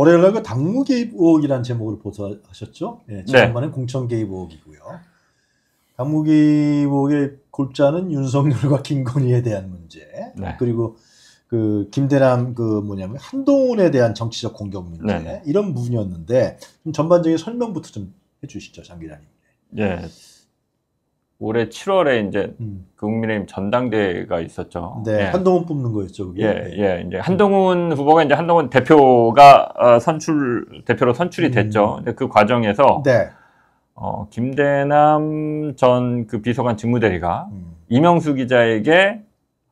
월요일 날그 당무 개입 의혹이라는 제목을 보도하셨죠? 예, 네, 지난번에 네. 공천 개입 의혹이고요. 당무 개입 의혹의 골자는 윤석열과 김건희에 대한 문제. 네. 그리고 그 김대남 그 뭐냐면 한동훈에 대한 정치적 공격 문제 네. 네. 이런 부분이었는데 좀 전반적인 설명부터 좀 해주시죠, 장 기자님. 예, 올해 7월에 이제 음. 그 국민의힘 전당대회가 있었죠. 네, 예. 한동훈 뽑는 거였죠. 그게. 예, 네. 예. 이제 한동훈 후보가 이제 한동훈 대표가 어, 선출 대표로 선출이 음. 됐죠. 근그 과정에서 네. 어, 김대남 전 그 비서관 직무대리가 음. 이명수 기자에게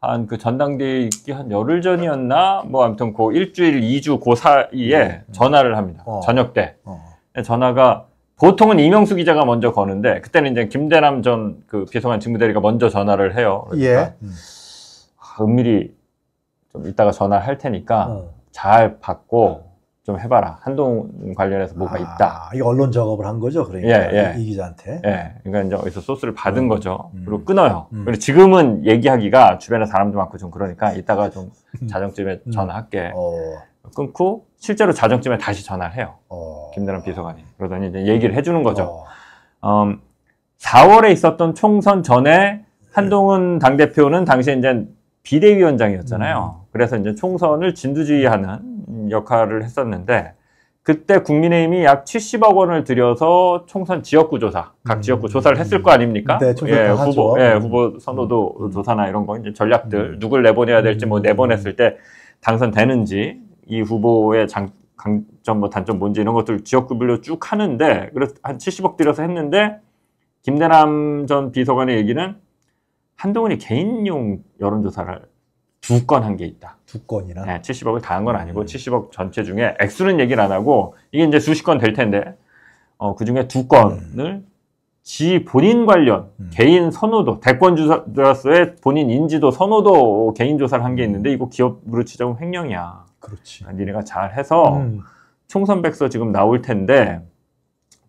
한 그 전당대회 있기 한 열흘 전이었나 뭐 아무튼 그 일주일, 이주그 사이에 음. 전화를 합니다. 어. 저녁 때 어. 네, 전화가 보통은 이명수 기자가 먼저 거는데 그때는 이제 김대남 전 그 비서관 직무대리가 먼저 전화를 해요. 그러니까 예. 음. 아, 은밀히 좀 이따가 전화할 를 테니까 어. 잘 받고 좀 해봐라. 한동 관련해서 뭐가 아, 있다. 이 언론 작업을 한 거죠, 그러니까 예, 예. 이, 기자한테. 예, 그러니까 이제 어디서 소스를 받은 음, 거죠. 음. 그리고 끊어요. 음. 그리고 지금은 얘기하기가 주변에 사람도 많고 좀 그러니까 이따가 좀 음. 자정쯤에 음. 전화할게. 어. 끊고 실제로 자정쯤에 다시 전화를 해요. 어... 김나란 비서관이. 그러더니 이제 얘기를 해주는 거죠. 어... 음, 4월에 있었던 총선 전에 한동훈 네. 당대표는 당시에 이제 비대위원장이었잖아요. 음. 그래서 이제 총선을 진두지휘하는 역할을 했었는데 그때 국민의힘이 약 70억 원을 들여서 총선 지역구 조사, 각 음. 지역구 조사를 했을 거 아닙니까? 네, 예, 후보, 예, 음. 후보 선호도 음. 조사나 이런 거 이제 전략들 음. 누굴 내보내야 될지 뭐 내보냈을 때 당선되는지 이 후보의 장, 강점, 뭐 단점 뭔지 이런 것들 지역구별로 쭉 하는데, 그래서 한 70억 들여서 했는데, 김대남 전 비서관의 얘기는 한동훈이 개인용 여론조사를 두 건 한 게 있다. 두 건이나? 네, 70억을 다 한 건 아니고 음. 70억 전체 중에 액수는 얘기를 안 하고 이게 이제 수십 건 될 텐데 어, 그 중에 두 건을 음. 지 본인 관련 음. 개인 선호도 대권주자로서의 본인 인지도 선호도 개인 조사를 한게 음. 있는데 이거 기업으로 치자면 횡령이야. 그렇지. 아, 니네가 잘해서 음. 총선 백서 지금 나올 텐데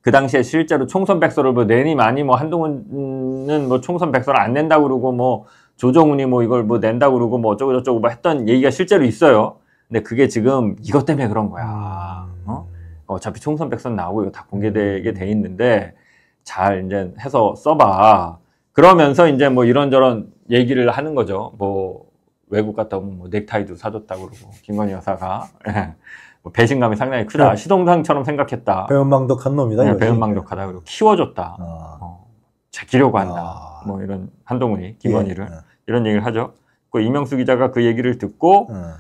그 당시에 실제로 총선 백서를 뭐 내니 많이 뭐 한동훈은 뭐 총선 백서를 안 낸다 그러고 뭐 조정훈이 뭐 이걸 뭐 낸다 그러고 뭐 어쩌고 저쩌고 뭐 했던 얘기가 실제로 있어요. 근데 그게 지금 이것 때문에 그런 거야. 아. 어? 어차피 총선 백서 나오고 이거 다 공개되게 돼 있는데. 잘 이제 해서 써봐. 그러면서 이제 뭐 이런저런 얘기를 하는 거죠. 뭐 외국 갔다 오면 뭐 넥타이도 사줬다고 그러고 김건희 여사가 예. 뭐 배신감이 상당히 크다. 네. 시동상처럼 생각했다. 배은망덕한 놈이다. 네, 배은망덕하다. 그리고 키워줬다. 아. 어, 제끼려고 아. 한다. 아. 뭐 이런 한동훈이 김건희를 예, 예. 이런 얘기를 하죠. 그 이명수 기자가 그 얘기를 듣고 음.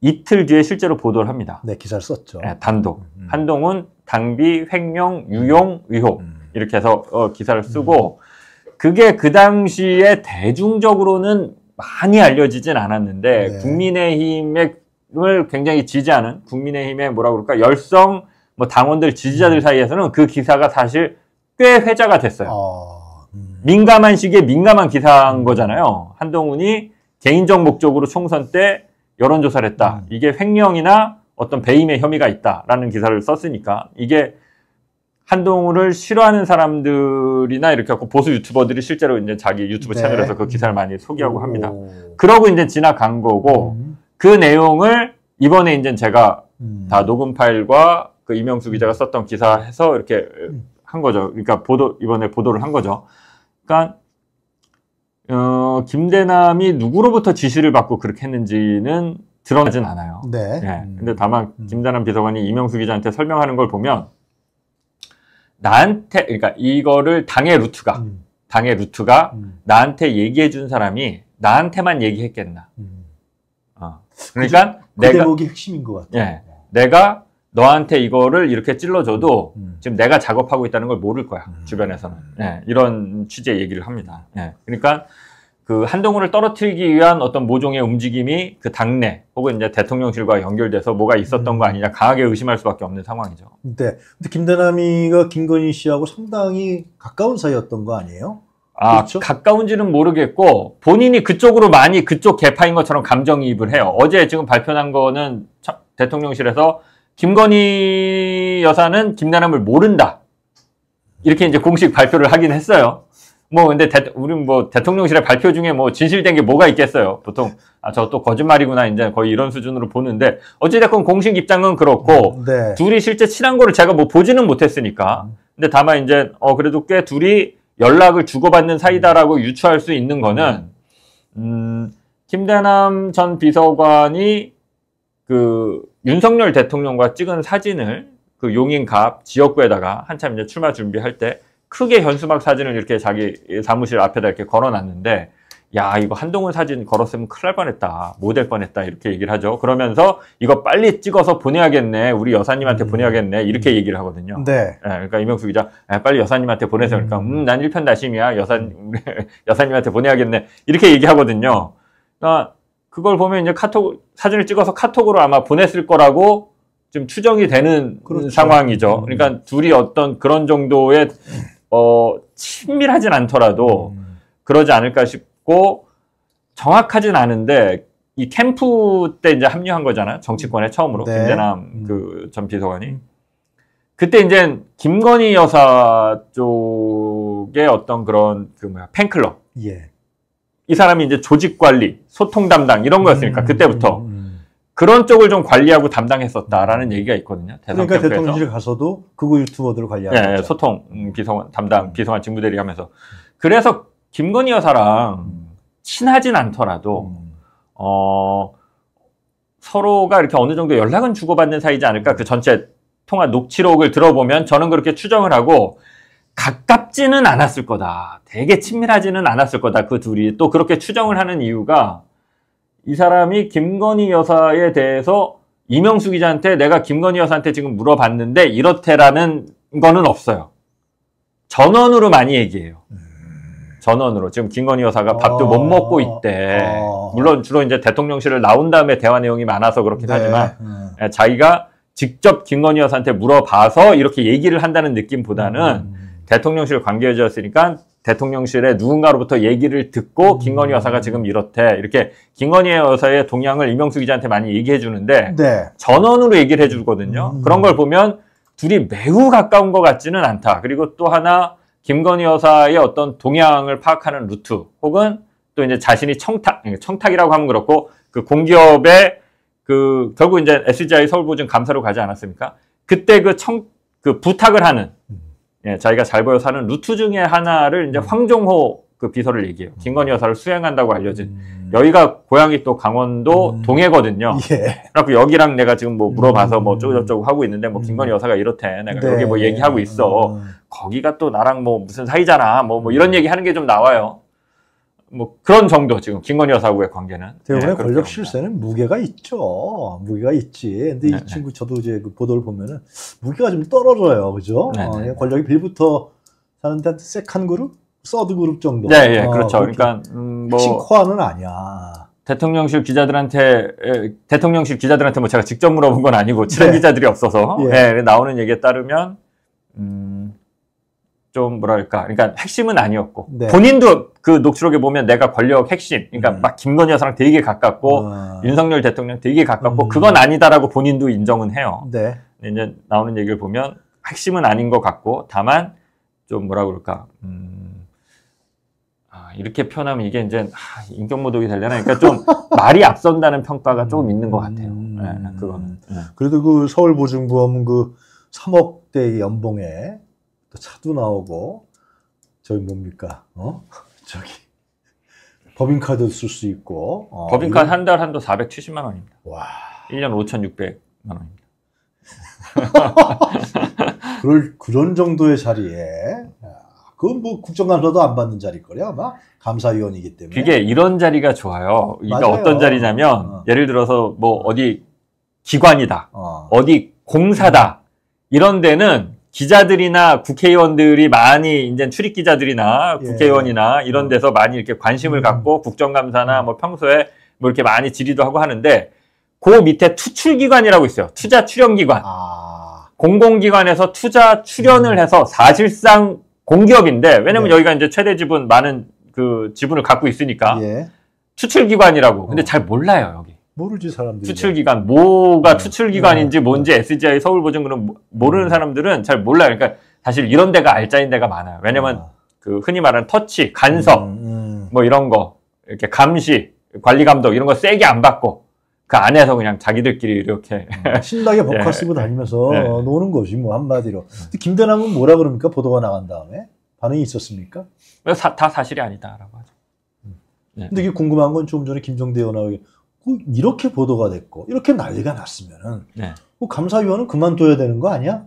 이틀 뒤에 실제로 보도를 합니다. 네, 기사를 썼죠. 네, 단독. 음, 음. 한동훈 당비 횡령 유용 의혹. 음. 이렇게 해서 어, 기사를 음. 쓰고 그게 그 당시에 대중적으로는 많이 알려지진 않았는데 네. 국민의힘을 굉장히 지지하는 국민의힘의 뭐라 그럴까 열성 뭐 당원들 지지자들 음. 사이에서는 그 기사가 사실 꽤 회자가 됐어요. 어, 민감한 시기에 민감한 기사인 거잖아요. 한동훈이 개인적 목적으로 총선 때 여론조사를 했다. 음. 이게 횡령이나 어떤 배임의 혐의가 있다라는 기사를 썼으니까 이게 한동훈을 싫어하는 사람들이나 이렇게 하고 보수 유튜버들이 실제로 이제 자기 유튜브 네. 채널에서 그 기사를 많이 소개하고 오. 합니다. 그러고 이제 지나간 거고 음. 그 내용을 이번에 이제 제가 음. 다 녹음 파일과 그 이명수 기자가 썼던 기사해서 이렇게 음. 한 거죠. 그러니까 보도 이번에 보도를 한 거죠. 그러니까 어, 김대남이 누구로부터 지시를 받고 그렇게 했는지는 드러나진 않아요. 네. 네. 근데 다만 음. 김대남 비서관이 이명수 기자한테 설명하는 걸 보면 나한테 그러니까 이거를 당의 루트가 음. 당의 루트가 음. 나한테 얘기해 준 사람이 나한테만 얘기했겠나. 음. 어. 그러니까 그, 내가 대목이 핵심인 것같아 예, 내가 너한테 이거를 이렇게 찔러줘도 음. 지금 내가 작업하고 있다는 걸 모를 거야 음. 주변에서는 예, 이런 취지의 얘기를 합니다. 예, 그러니까 그 한동훈을 떨어뜨리기 위한 어떤 모종의 움직임이 그 당내 혹은 이제 대통령실과 연결돼서 뭐가 있었던 거 음. 아니냐 강하게 의심할 수밖에 없는 상황이죠. 네. 근데 김대남이가 김건희 씨하고 상당히 가까운 사이였던 거 아니에요? 아, 그렇죠? 가까운지는 모르겠고 본인이 그쪽으로 많이 그쪽 개파인 것처럼 감정이입을 해요. 어제 지금 발표한 거는 대통령실에서 김건희 여사는 김대남을 모른다. 이렇게 이제 공식 발표를 하긴 했어요. 뭐 근데 대, 우리 뭐 대통령실의 발표 중에 뭐 진실된 게 뭐가 있겠어요. 보통 아저 또 거짓말이구나 이제 거의 이런 수준으로 보는데 어찌됐건 공식 입장은 그렇고 음, 네. 둘이 실제 친한 거를 제가 뭐 보지는 못했으니까. 근데 다만 이제 어 그래도 꽤 둘이 연락을 주고받는 사이다라고 유추할 수 있는 거는 음 김대남 전 비서관이 그 윤석열 대통령과 찍은 사진을 그 용인갑 지역구에다가 한참 이제 출마 준비할 때 크게 현수막 사진을 이렇게 자기 사무실 앞에다 이렇게 걸어놨는데 야 이거 한동훈 사진 걸었으면 큰일 날 뻔했다 못될 뻔했다 이렇게 얘기를 하죠 그러면서 이거 빨리 찍어서 보내야겠네 우리 여사님한테 음. 보내야겠네 이렇게 얘기를 하거든요 네. 네 그러니까 이명수 기자 아, 빨리 여사님한테 보내서 그러니까 음난 음, 일편 다심이야 여사, 여사님한테 보내야겠네 이렇게 얘기하거든요 그러니까 그걸 보면 이제 카톡 사진을 찍어서 카톡으로 아마 보냈을 거라고 좀 추정이 되는 그렇죠. 상황이죠. 그러니까 음. 둘이 어떤 그런 정도의 어, 친밀하진 않더라도 음. 그러지 않을까 싶고 정확하진 않은데 이 캠프 때 이제 합류한 거잖아 정치권에 처음으로 네. 김대남 음. 그전 비서관이 그때 이제 김건희 여사 쪽의 어떤 그런 그 뭐야 팬클럽 예. 이 사람이 이제 조직 관리 소통 담당 이런 거였으니까 음, 음, 그때부터 그런 쪽을 좀 관리하고 담당했었다라는 얘기가 있거든요. 그러니까 대통령실 가서도 그거 유튜버들을 관리하고 예, 예, 거죠. 소통 비서관 음, 담당 비서관 음. 직무대리 하면서 그래서 김건희 여사랑 음. 친하진 않더라도 어 서로가 이렇게 어느 정도 연락은 주고받는 사이지 않을까 그 전체 통화 녹취록을 들어보면 저는 그렇게 추정을 하고 가깝지는 않았을 거다. 되게 친밀하지는 않았을 거다. 그 둘이 또 그렇게 추정을 하는 이유가 이 사람이 김건희 여사에 대해서 이명수 기자한테 내가 김건희 여사한테 지금 물어봤는데 이렇대라는 거는 없어요. 전원으로 많이 얘기해요. 음. 전원으로 지금 김건희 여사가 밥도 아... 못 먹고 있대. 아... 물론 주로 이제 대통령실을 나온 다음에 대화 내용이 많아서 그렇긴 네. 하지만 네. 자기가 직접 김건희 여사한테 물어봐서 이렇게 얘기를 한다는 느낌보다는 음... 대통령실 관계자였으니까 대통령실에 누군가로부터 얘기를 듣고 음. 김건희 여사가 지금 이렇대 이렇게 김건희 여사의 동향을 이명수 기자한테 많이 얘기해 주는데 네. 전원으로 얘기를 해 주거든요. 음. 그런 걸 보면 둘이 매우 가까운 것 같지는 않다. 그리고 또 하나 김건희 여사의 어떤 동향을 파악하는 루트 혹은 또 이제 자신이 청탁 청탁이라고 하면 그렇고 그 공기업의 그 결국 이제 SGI 서울보증 감사로 가지 않았습니까? 그때 그 청그 그 부탁을 하는 음. 예, 자기가 잘 보여 사는 루트 중에 하나를 이제 음. 황종호 그 비서를 얘기해요. 음. 김건희 여사를 수행한다고 알려진 음. 여기가 고향이 또 강원도 음. 동해거든요. 예. 그래갖고 여기랑 내가 지금 뭐 물어봐서 뭐쪼쩌고저쩌고 음. 하고 있는데 뭐 김건희 여사가 이렇대. 내가 네. 여기 뭐 얘기하고 있어. 음. 거기가 또 나랑 뭐 무슨 사이잖아. 뭐, 뭐 이런 얘기 하는 게 좀 나와요. 뭐 그런 정도 지금 김건희 여사하고의 관계는 대부분의 네, 권력 실세는 무게가 있죠. 무게가 있지. 근데 네네. 이 네, 네. 친구 저도 이제 그 보도를 보면은 무게가 좀 떨어져요, 그죠? 네, 어, 권력이 빌부터 사는데 세컨 그룹, 서드 그룹 정도. 네, 예, 어, 그렇죠. 그러니까 음, 뭐 신코아는 아니야. 대통령실 기자들한테 에, 대통령실 기자들한테 뭐 제가 직접 물어본 건 아니고 출연 네. 기자들이 없어서 예. 예, 나오는 얘기에 따르면 음, 좀 뭐랄까 그러니까 핵심은 아니었고 네. 본인도 그 녹취록에 보면 내가 권력 핵심 그러니까 음. 막 김건희 여사랑 되게 가깝고 아. 윤석열 대통령 되게 가깝고 음. 그건 아니다라고 본인도 인정은 해요. 네. 이제 나오는 얘기를 보면 핵심은 아닌 것 같고 다만 좀 뭐라 그럴까 음, 아, 이렇게 표현하면 이게 이제 아, 인격모독이 되려나 그러니까 좀 말이 앞선다는 평가가 조금 있는 것 같아요. 음. 네, 그거는. 네. 그래도 그 서울보증보험 그 3억대 연봉에 차도 나오고 저기 뭡니까 어 저기 법인카드 쓸 수 있고 어, 법인카드 한 달 한도 470만 원입니다. 와 1년 5,600만 원입니다. 그럴 그런 정도의 자리에 그건 뭐 국정감사도 안 받는 자리 거려 아마 감사위원이기 때문에 그게 이런 자리가 좋아요. 이게 어떤 자리냐면 어. 예를 들어서 뭐 어디 기관이다, 어. 디 공사다 이런 데는 기자들이나 국회의원들이 많이 이제 출입 기자들이나 예. 국회의원이나 예. 이런 음. 데서 많이 이렇게 관심을 음. 갖고 국정감사나 음. 뭐 평소에 뭐 이렇게 많이 질의도 하고 하는데 그 밑에 투출기관이라고 있어요. 투자 출연기관. 아. 공공기관에서 투자 출연을 음. 해서 사실상 공기업인데 왜냐면 예. 여기가 이제 최대 지분 많은 그 지분을 갖고 있으니까 예. 추출기관이라고. 근데 어. 잘 몰라요 모르지 사람들이. 추출 기간 뭐가 네. 추출 기간인지 네. 뭔지 SGI 서울 보증 그런 모르는 음. 사람들은 잘 몰라요. 그러니까 사실 이런 데가 알짜인 데가 많아요. 왜냐면 아. 그 흔히 말하는 터치, 간섭 음, 음. 뭐 이런 거 이렇게 감시, 관리 감독 이런 거 세게 안 받고 그 안에서 그냥 자기들끼리 이렇게 신나게 버화 예. 쓰고 예. 다니면서 예. 노는 거지 뭐 한마디로. 근데 김대남은 뭐라 그럽니까 보도가 나간 다음에 반응이 있었습니까? 사, 다 사실이 아니다라고 하죠. 음. 예. 근데 이게 궁금한 건 좀 전에 김정대 의원하고 어, 이렇게 보도가 됐고 이렇게 난리가 났으면은 네. 그 감사위원은 그만둬야 되는 거 아니야?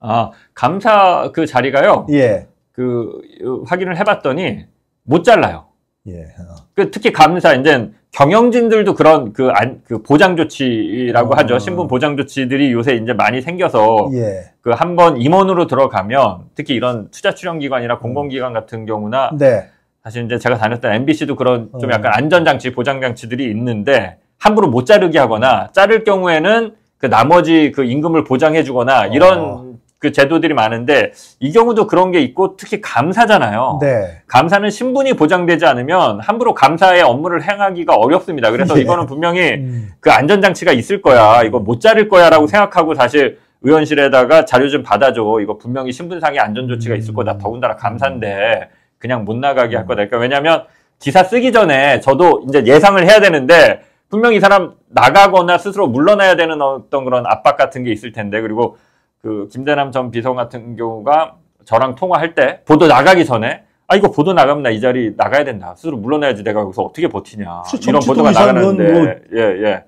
아 감사 그 자리가요. 예. 그 확인을 해봤더니 못 잘라요. 예. 어. 그 특히 감사 이제 경영진들도 그런 그, 안, 그 보장 조치라고 어. 하죠. 신분 보장 조치들이 요새 이제 많이 생겨서 예. 그한 번 임원으로 들어가면 특히 이런 투자 출연 기관이나 공공기관 음. 같은 경우나 네. 사실 이제 제가 다녔던 MBC도 그런 어. 좀 약간 안전장치, 보장장치들이 있는데 함부로 못 자르게 하거나 자를 경우에는 그 나머지 그 임금을 보장해주거나 어. 이런 그 제도들이 많은데 이 경우도 그런 게 있고 특히 감사잖아요. 네. 감사는 신분이 보장되지 않으면 함부로 감사의 업무를 행하기가 어렵습니다. 그래서 네. 이거는 분명히 음. 그 안전장치가 있을 거야. 이거 못 자를 거야라고 생각하고 사실 의원실에다가 자료 좀 받아줘. 이거 분명히 신분상의 안전조치가 있을 거다. 음. 더군다나 감사인데 그냥 못 나가게 할 음. 거다. 그러니까 왜냐하면 기사 쓰기 전에 저도 이제 예상을 해야 되는데 분명히 사람 나가거나 스스로 물러나야 되는 어떤 그런 압박 같은 게 있을 텐데 그리고 그 김대남 전비서 같은 경우가 저랑 통화할 때 보도 나가기 전에 아 이거 보도 나가면 나 이 자리 나가야 된다 스스로 물러나야지 내가 여기서 어떻게 버티냐 이런 보도가 나가는데 뭐... 예 예.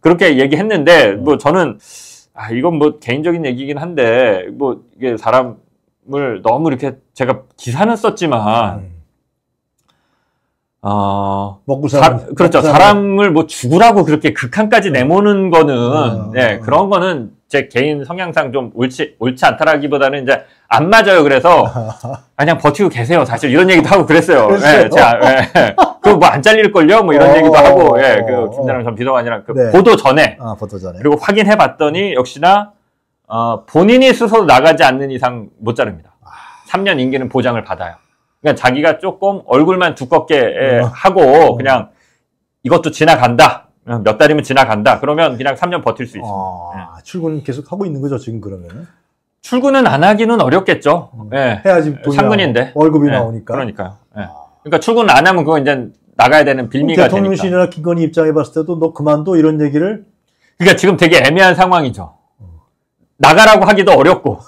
그렇게 얘기했는데 뭐 음. 저는 아 이건 뭐 개인적인 얘기긴 한데 뭐 이게 사람 을 너무 이렇게 제가 기사는 썼지만 음. 어 먹고 사 그렇죠 사람. 사람을 뭐 죽으라고 그렇게 극한까지 음. 내모는 거는 아, 네, 아. 그런 거는 제 개인 성향상 좀 옳지 옳지 않다라기보다는 이제 안 맞아요 그래서 그냥 버티고 계세요 사실 이런 얘기도 하고 그랬어요 예, 제가 예, 그뭐안 잘릴 걸요 뭐 이런 어, 얘기도 하고 예, 그김나영전 비서관이랑 그 네. 보도 전에 아, 보도 전에 그리고 확인해 봤더니 역시나 어, 본인이 스스로 나가지 않는 이상 못 자릅니다. 3년 아. 임기는 보장을 받아요. 그러니까 자기가 조금 얼굴만 두껍게 예, 음. 하고 어. 그냥 이것도 지나간다. 몇 달이면 지나간다. 그러면 그냥 3년 버틸 수있어요 아, 예. 출근은 계속 하고 있는 거죠, 지금 그러면? 출근은 안 하기는 어렵겠죠. 음, 네. 해야지 상근인데 월급이 네. 나오니까. 그러니까요. 아. 그러니까 출근 안 하면 그건 이제 나가야 되는 빌미가 대통령실이나 김건희 입장에 봤을 때도 너 그만둬 이런 얘기를. 그러니까 지금 되게 애매한 상황이죠. 나가라고 하기도 어렵고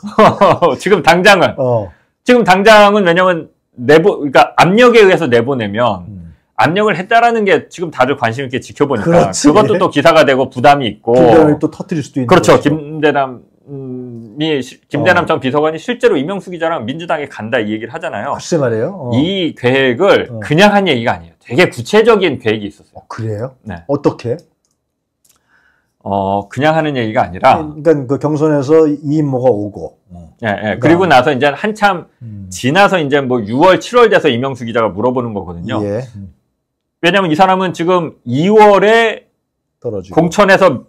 지금 당장은 어. 지금 당장은 왜냐면 내보 그러니까 압력에 의해서 내보내면 음. 압력을 했다라는 게 지금 다들 관심 있게 지켜보니까 그렇지. 그것도 또 기사가 되고 부담이 있고 김대남또 터트릴 수도 있는 그렇죠 김대남이 김대남 음, 어. 전 비서관이 실제로 이명수 기자랑 민주당에 간다 이 얘기를 하잖아요. 글쎄 말이에요. 어. 이 계획을 어. 그냥 한 얘기가 아니에요. 되게 구체적인 계획이 있었어요. 어, 그래요? 네. 어떻게? 어, 그냥 하는 얘기가 아니라. 그러니까 그 경선에서 이인모가 오고. 어. 예, 예. 그리고 나서 이제 한참 음. 지나서 이제 뭐 6월, 7월 돼서 이명수 기자가 물어보는 거거든요. 예. 왜냐면 이 사람은 지금 2월에 떨어지고. 공천에서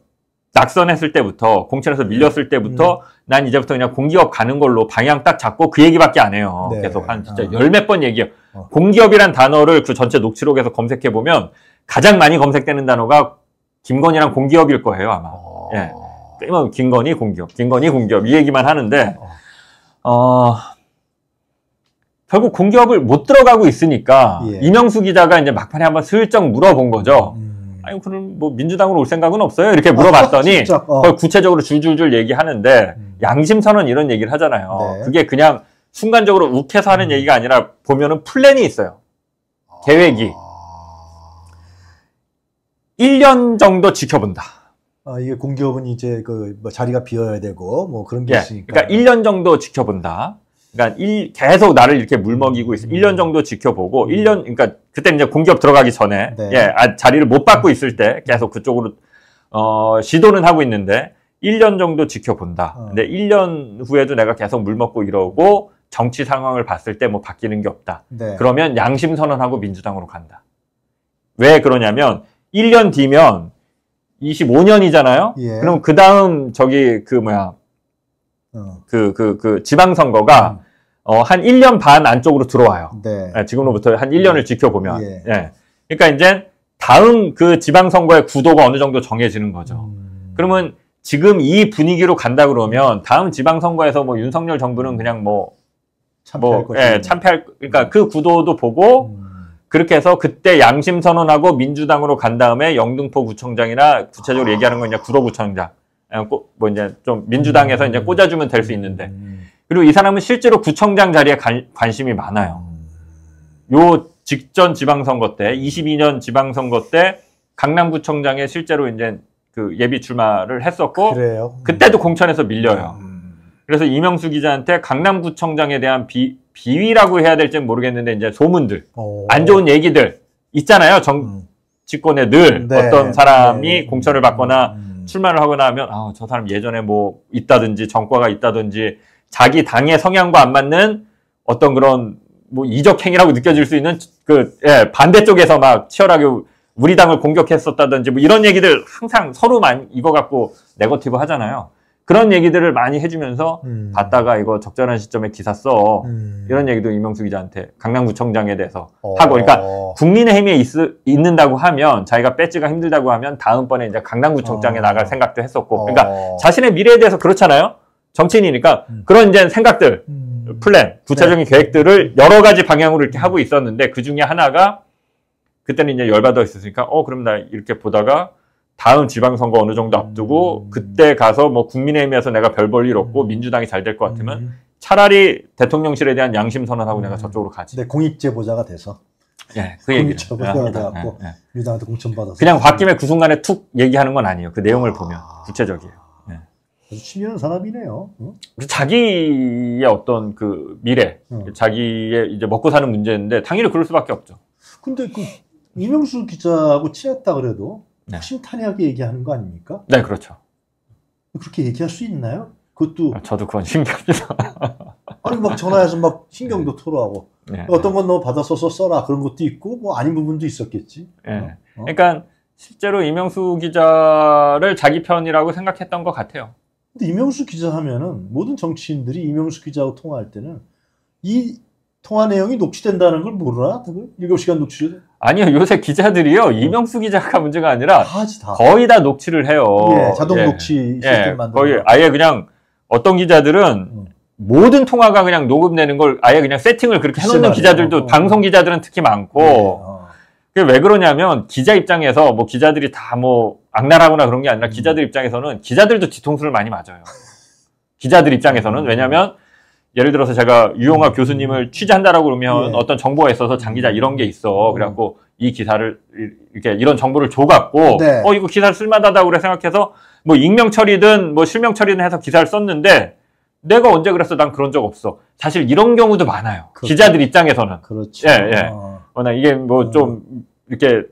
낙선했을 때부터, 공천에서 음. 밀렸을 때부터 음. 난 이제부터 그냥 공기업 가는 걸로 방향 딱 잡고 그 얘기밖에 안 해요. 네. 계속 한 진짜 아. 열몇 번 얘기해요. 어. 공기업이란 단어를 그 전체 녹취록에서 검색해보면 가장 많이 검색되는 단어가 김건희랑 공기업일 거예요 아마. 어... 예. 그러면 뭐 김건희 공기업, 김건희 공기업 이 얘기만 하는데 어. 어, 결국 공기업을 못 들어가고 있으니까 예. 이명수 기자가 이제 막판에 한번 슬쩍 물어본 거죠. 음... 아니 그럼 뭐 민주당으로 올 생각은 없어요 이렇게 아, 물어봤더니 아, 어. 그걸 구체적으로 줄줄줄 얘기하는데 음... 양심 선언 이런 얘기를 하잖아요. 네. 그게 그냥 순간적으로 욱해서 하는 음... 얘기가 아니라 보면은 플랜이 있어요. 계획이. 아... 1년 정도 지켜본다. 아, 이게 공기업은 이제 그뭐 자리가 비어야 되고 뭐 그런 게 예, 있으니까. 그러니까 1년 정도 지켜본다. 그러니까 일, 계속 나를 이렇게 물먹이고 있어. 음. 1년 정도 지켜보고 음. 1년 그러니까 그때 이제 공기업 들어가기 전에 네. 예, 아, 자리를 못 받고 있을 때 계속 그쪽으로 어, 시도는 하고 있는데 1년 정도 지켜본다. 어. 근데 1년 후에도 내가 계속 물먹고 이러고 정치 상황을 봤을 때 뭐 바뀌는 게 없다. 네. 그러면 양심 선언하고 민주당으로 간다. 왜 그러냐면 1년 뒤면 25년이잖아요. 예. 그럼 그 다음 저기 그 뭐야 그 그그 어. 그, 그, 지방선거가 음. 어, 한 1년 반 안쪽으로 들어와요. 네. 네, 예, 지금로부터 으한 1년을 네. 지켜보면. 예. 예. 그러니까 이제 다음 그 지방선거의 구도가 어느 정도 정해지는 거죠. 음. 그러면 지금 이 분위기로 간다 그러면 다음 지방선거에서 뭐 윤석열 정부는 그냥 뭐 참패할 뭐, 예, 참패할 그러니까 음. 그 구도도 보고 음. 그렇게 해서 그때 양심 선언하고 민주당으로 간 다음에 영등포 구청장이나 구체적으로 아. 얘기하는 건 이제 구로구청장. 예, 뭐 이제 좀 민주당에서 이제 음. 꽂아주면 될 수 있는데. 음. 그리고 이 사람은 실제로 구청장 자리에 관, 심이 많아요. 요 직전 지방선거 때, 22년 지방선거 때 강남구청장에 실제로 이제 그 예비 출마를 했었고. 그래요? 그때도 공천에서 밀려요. 음. 그래서 이명수 기자한테 강남구청장에 대한 비, 비위라고 해야 될지는 모르겠는데 이제 소문들, 오. 어. 안 좋은 얘기들 있잖아요. 정 음. 집권에 늘 네. 어떤 사람이 네. 공천을 받거나 음. 음. 출마를 하거나 하면 아, 저 사람 예전에 뭐 있다든지 정과가 있다든지 자기 당의 성향과 안 맞는 어떤 그런 뭐 이적 행위라고 느껴질 수 있는 그 예, 반대쪽에서 막 치열하게 우리 당을 공격했었다든지 뭐 이런 얘기들 항상 서로 만 이거 갖고 네거티브 하잖아요. 그런 얘기들을 많이 해주면서 음. 갔다가 이거 적절한 시점에 기사 써 음. 이런 얘기도 이명수 기자한테 강남구청장에 대해서 어. 하고 그러니까 국민의힘에 있, 있는다고 하면 자기가 배지가 힘들다고 하면 다음번에 이제 강남구청장에 어. 나갈 생각도 했었고 그러니까 어. 그러니까 자신의 미래에 대해서 그렇잖아요 정치인이니까 음. 그런 이제 생각들 음. 플랜 구체적인 네. 계획들을 음. 여러 가지 방향으로 이렇게 하고 있었는데 그 중에 하나가 그때는 이제 열받아 있었으니까 어 그럼 나 이렇게 보다가 다음 지방선거 어느 정도 앞두고 음. 그때 가서 뭐 국민의힘에서 내가 별 볼 일 없고 음. 민주당이 잘 될 것 같으면 음. 차라리 대통령실에 대한 양심 선언하고 내가 저쪽으로 가지. 네, 공익제보자가 돼서. 예, 그 얘기. 공익제보자가 아, 돼갖고 예, 예. 민주당한테 공천받아서. 그냥 곽김에 그 순간에 툭 얘기하는 건 아니에요. 그 내용을 아... 보면 구체적이에요. 예. 아주 치밀한 사람이네요. 응? 자기의 어떤 그 미래, 응. 자기의 이제 먹고 사는 문제인데 당연히 그럴 수밖에 없죠. 근데 그 이명수 기자하고 친했다 그래도 네. 신탄회하게 얘기하는 거 아닙니까? 네, 그렇죠. 그렇게 얘기할 수 있나요? 그것도 아, 저도 그건 신기합니다. 아니 막 전화해서 막 신경도 네. 토로하고 네. 어떤 건 너 받아 서 써라 그런 것도 있고 뭐 아닌 부분도 있었겠지. 네. 어? 어? 그러니까 실제로 이명수 기자를 자기 편이라고 생각했던 것 같아요. 근데 이명수 기자 하면은 모든 정치인들이 이명수 기자하고 통화할 때는 이 통화 내용이 녹취된다는 걸 모르나? 다들? 7시간 녹취를? 아니요. 요새 기자들이요. 어. 이명수 기자가 문제가 아니라 다지, 다. 거의 다 녹취를 해요. 예, 자동 예. 녹취 예, 시스템 만들어. 거의 아예 그냥 어떤 기자들은 음. 모든 통화가 그냥 녹음되는 걸 아예 그냥 세팅을 그렇게 해놓는 기자들도 어. 방송 기자들은 특히 많고 네, 어. 그게 왜 그러냐면 기자 입장에서 뭐 기자들이 다 뭐 악랄하거나 그런 게 아니라 음. 기자들 입장에서는 기자들도 뒤통수를 많이 맞아요. 기자들 입장에서는 음. 왜냐하면 예를 들어서 제가 유용학 음. 교수님을 취재한다라고 그러면 예. 어떤 정보가 있어서 장기자 이런 게 있어. 음. 그래갖고 이 기사를 이렇게 이런 정보를 줘갖고 네. 어 이거 기사를 쓸만하다고 그래 생각해서 뭐 익명 처리든 뭐 실명 처리든 해서 기사를 썼는데 내가 언제 그랬어? 난 그런 적 없어. 사실 이런 경우도 많아요. 그렇죠. 기자들 입장에서는. 그렇죠. 예, 예. 어. 워낙 이게 뭐좀 음. 이렇게